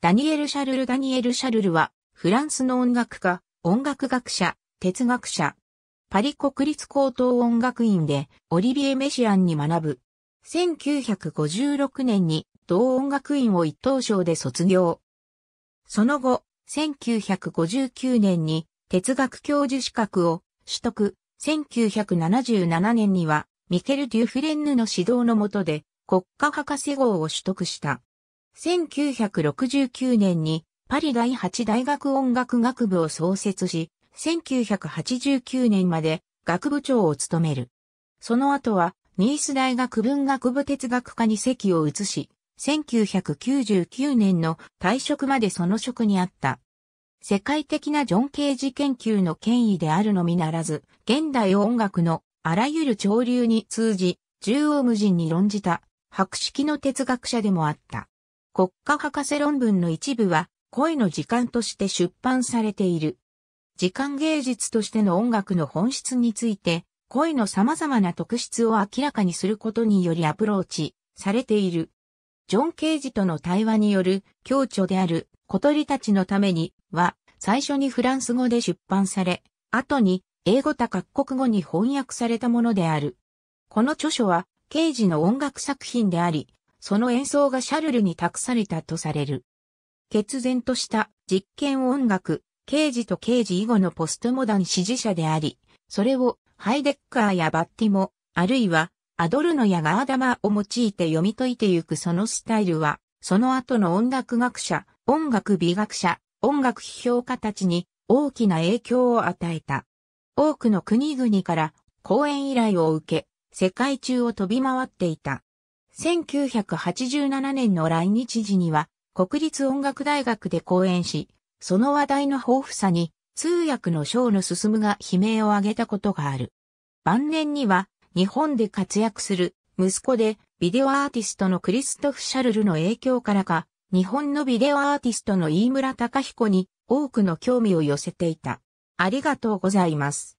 ダニエル・シャルル・ダニエル・シャルルは、フランスの音楽家、音楽学者、哲学者。パリ国立高等音楽院で、オリビエ・メシアンに学ぶ。1956年に、同音楽院を一等賞で卒業。その後、1959年に、哲学教授資格を取得。1977年には、ミケル・デュフレンヌの指導の下で、国家博士号を取得した。1969年にパリ第8大学音楽学部を創設し、1989年まで学部長を務める。その後は、ニース大学文学部哲学科に席を移し、1999年の退職までその職にあった。世界的なジョン・ケージ研究の権威であるのみならず、現代音楽のあらゆる潮流に通じ、縦横無尽に論じた、博識の哲学者でもあった。国家博士論文の一部は恋の時間として出版されている。時間芸術としての音楽の本質について、恋の様々な特質を明らかにすることによりアプローチされている。ジョン・ケージとの対話による共著である小鳥たちのためには最初にフランス語で出版され、後に英語多各国語に翻訳されたものである。この著書はケイジの音楽作品であり、その演奏がシャルルに託されたとされる。決然とした実験音楽、刑事と刑事以後のポストモダン支持者であり、それをハイデッカーやバッティモ、あるいはアドルノやガーダマを用いて読み解いてゆくそのスタイルは、その後の音楽学者、音楽美学者、音楽批評家たちに大きな影響を与えた。多くの国々から講演依頼を受け、世界中を飛び回っていた。1987年の来日時には国立音楽大学で講演し、その話題の豊富さに通訳の章の進むが悲鳴を上げたことがある。晩年には日本で活躍する息子でビデオアーティストのクリストフ・シャルルの影響からか、日本のビデオアーティストの飯村隆彦に多くの興味を寄せていた。ありがとうございます。